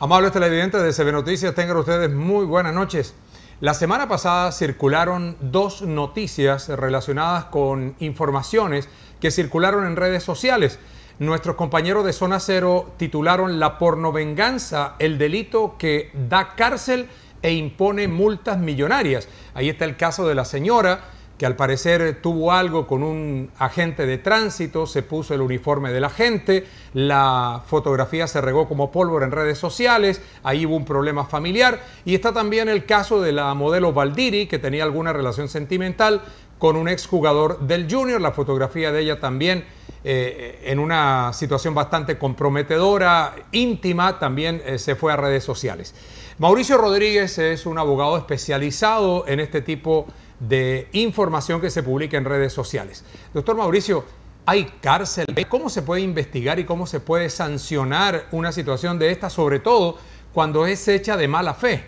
Amables televidentes de CB Noticias, tengan ustedes muy buenas noches. La semana pasada circularon dos noticias relacionadas con informaciones que circularon en redes sociales. Nuestros compañeros de Zona Cero titularon La pornovenganza, el delito que da cárcel e impone multas millonarias. Ahí está el caso de la señora que al parecer tuvo algo con un agente de tránsito, se puso el uniforme del agente, la fotografía se regó como pólvora en redes sociales, ahí hubo un problema familiar y está también el caso de la modelo Valdiri que tenía alguna relación sentimental con un exjugador del Junior, la fotografía de ella también eh, en una situación bastante comprometedora, íntima, también eh, se fue a redes sociales. Mauricio Rodríguez es un abogado especializado en este tipo de de información que se publica en redes sociales. Doctor Mauricio, ¿hay cárcel? ¿Cómo se puede investigar y cómo se puede sancionar una situación de esta, sobre todo cuando es hecha de mala fe?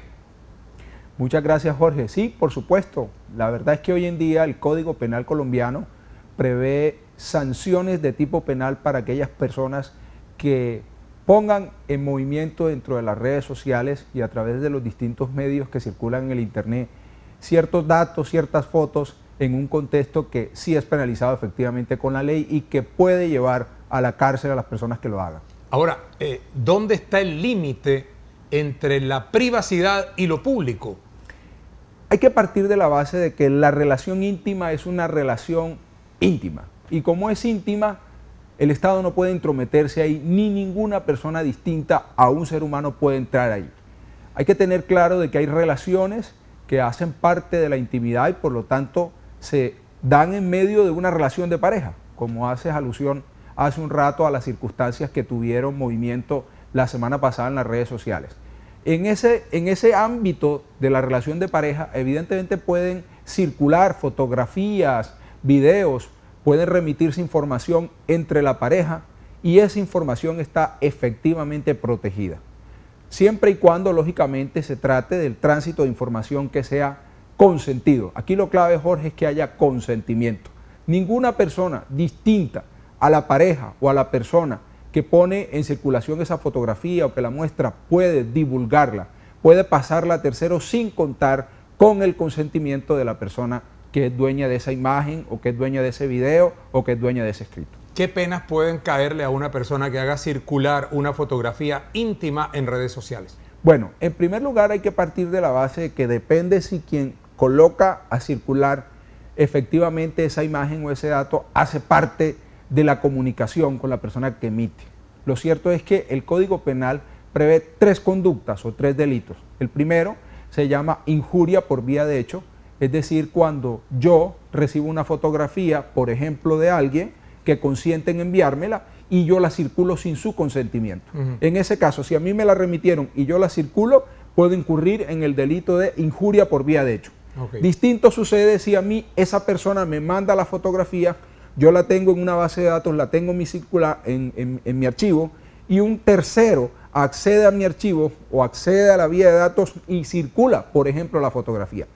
Muchas gracias, Jorge. Sí, por supuesto. La verdad es que hoy en día el Código Penal colombiano prevé sanciones de tipo penal para aquellas personas que pongan en movimiento dentro de las redes sociales y a través de los distintos medios que circulan en el Internet ciertos datos, ciertas fotos en un contexto que sí es penalizado efectivamente con la ley y que puede llevar a la cárcel a las personas que lo hagan. Ahora, eh, ¿dónde está el límite entre la privacidad y lo público? Hay que partir de la base de que la relación íntima es una relación íntima. Y como es íntima, el Estado no puede intrometerse ahí, ni ninguna persona distinta a un ser humano puede entrar ahí. Hay que tener claro de que hay relaciones que hacen parte de la intimidad y por lo tanto se dan en medio de una relación de pareja, como haces alusión hace un rato a las circunstancias que tuvieron movimiento la semana pasada en las redes sociales. En ese, ámbito de la relación de pareja, evidentemente pueden circular fotografías, videos, pueden remitirse información entre la pareja y esa información está efectivamente protegida siempre y cuando lógicamente se trate del tránsito de información que sea consentido. Aquí lo clave, Jorge, es que haya consentimiento. Ninguna persona distinta a la pareja o a la persona que pone en circulación esa fotografía o que la muestra puede divulgarla, puede pasarla a tercero sin contar con el consentimiento de la persona que es dueña de esa imagen o que es dueña de ese video o que es dueña de ese escrito. ¿Qué penas pueden caerle a una persona que haga circular una fotografía íntima en redes sociales? Bueno, en primer lugar hay que partir de la base de que depende si quien coloca a circular efectivamente esa imagen o ese dato hace parte de la comunicación con la persona que emite. Lo cierto es que el Código Penal prevé tres conductas o tres delitos. El primero se llama injuria por vía de hecho, es decir, cuando yo recibo una fotografía, por ejemplo, de alguien, que consienten enviármela y yo la circulo sin su consentimiento. En ese caso, si a mí me la remitieron y yo la circulo, puedo incurrir en el delito de injuria por vía de hecho. Distinto sucede si a mí esa persona me manda la fotografía, yo la tengo en una base de datos, la tengo mi, circula, en mi archivo, y un tercero accede a mi archivo o accede a la vía de datos y circula, por ejemplo, la fotografía.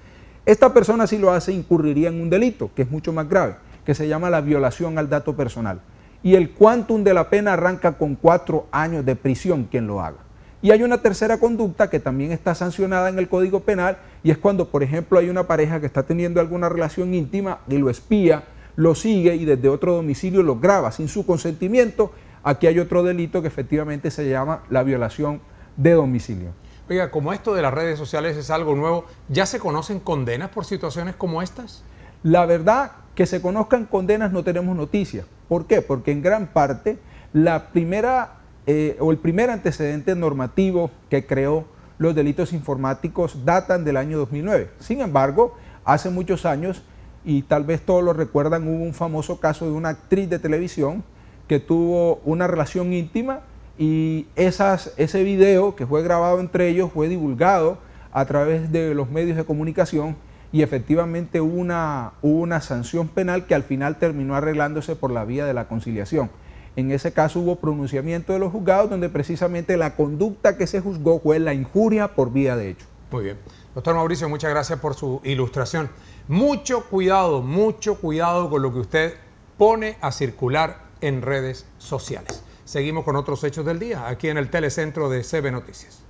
Esta persona si lo hace incurriría en un delito, que es mucho más grave que se llama la violación al dato personal. Y el quantum de la pena arranca con cuatro años de prisión quien lo haga. Y hay una tercera conducta que también está sancionada en el Código Penal y es cuando, por ejemplo, hay una pareja que está teniendo alguna relación íntima y lo espía, lo sigue y desde otro domicilio lo graba sin su consentimiento. Aquí hay otro delito que efectivamente se llama la violación de domicilio. Oiga, como esto de las redes sociales es algo nuevo, ¿ya se conocen condenas por situaciones como estas? La verdad, que se conozcan condenas no tenemos noticias. ¿Por qué? Porque en gran parte la primera eh, o el primer antecedente normativo que creó los delitos informáticos datan del año 2009. Sin embargo, hace muchos años, y tal vez todos lo recuerdan, hubo un famoso caso de una actriz de televisión que tuvo una relación íntima y ese video que fue grabado entre ellos fue divulgado a través de los medios de comunicación y efectivamente hubo una, una sanción penal que al final terminó arreglándose por la vía de la conciliación. En ese caso hubo pronunciamiento de los juzgados donde precisamente la conducta que se juzgó fue la injuria por vía de hecho. Muy bien. Doctor Mauricio, muchas gracias por su ilustración. Mucho cuidado, mucho cuidado con lo que usted pone a circular en redes sociales. Seguimos con otros hechos del día aquí en el telecentro de CB Noticias.